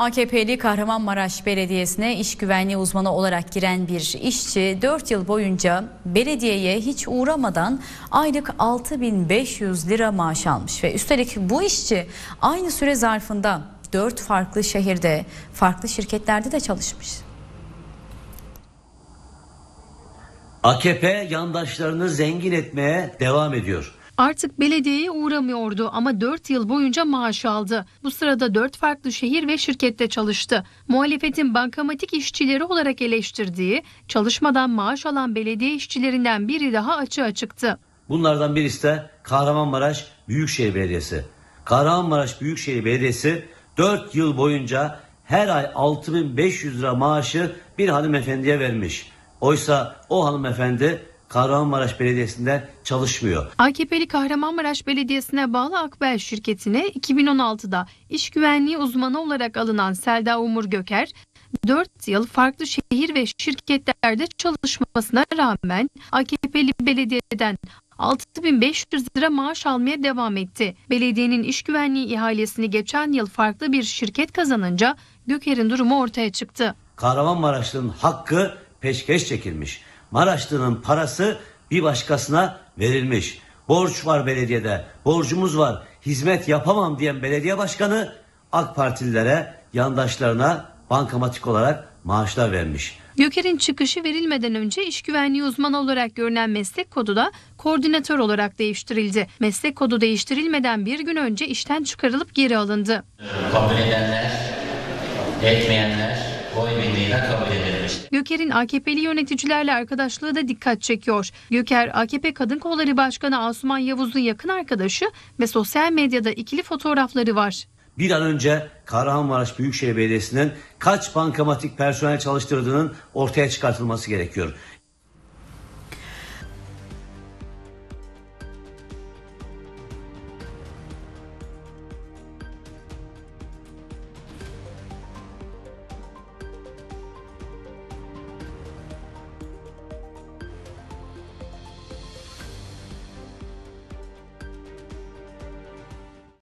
AKP'li Kahramanmaraş Belediyesi'ne iş güvenliği uzmanı olarak giren bir işçi 4 yıl boyunca belediyeye hiç uğramadan aylık 6500 lira maaş almış ve üstelik bu işçi aynı süre zarfında 4 farklı şehirde, farklı şirketlerde de çalışmış. AKP yandaşlarını zengin etmeye devam ediyor. Artık belediyeye uğramıyordu ama 4 yıl boyunca maaş aldı. Bu sırada 4 farklı şehir ve şirkette çalıştı. Muhalefetin bankamatik işçileri olarak eleştirdiği, çalışmadan maaş alan belediye işçilerinden biri daha açığa çıktı. Bunlardan birisi de Kahramanmaraş Büyükşehir Belediyesi. Kahramanmaraş Büyükşehir Belediyesi 4 yıl boyunca her ay 6500 lira maaşı bir hanımefendiye vermiş. Oysa o hanımefendi Kahramanmaraş Belediyesi'nde çalışmıyor. AKP'li Kahramanmaraş Belediyesi'ne bağlı Akbel şirketine 2016'da iş güvenliği uzmanı olarak alınan Selda Umur Göker 4 yıl farklı şehir ve şirketlerde çalışmasına rağmen AKP'li belediyeden 6500 lira maaş almaya devam etti. Belediyenin iş güvenliği ihalesini geçen yıl farklı bir şirket kazanınca Göker'in durumu ortaya çıktı. Kahramanmaraşlı'nın hakkı peşkeş çekilmiş. Maraşlı'nın parası bir başkasına verilmiş. Borç var belediyede, borcumuz var, hizmet yapamam diyen belediye başkanı AK Partililere, yandaşlarına bankamatik olarak maaşlar vermiş. Göker'in çıkışı verilmeden önce iş güvenliği uzmanı olarak görünen meslek kodu da koordinatör olarak değiştirildi. Meslek kodu değiştirilmeden bir gün önce işten çıkarılıp geri alındı. Kabul edenler, etmeyenler oy birliğiyle kabul edilmiş. Göker'in AKP'li yöneticilerle arkadaşlığı da dikkat çekiyor. Göker, AKP Kadın Kolları Başkanı Asuman Yavuz'un yakın arkadaşı ve sosyal medyada ikili fotoğrafları var. Bir an önce Kahramanmaraş Büyükşehir Belediyesi'nin kaç bankamatik personel çalıştırdığının ortaya çıkartılması gerekiyor.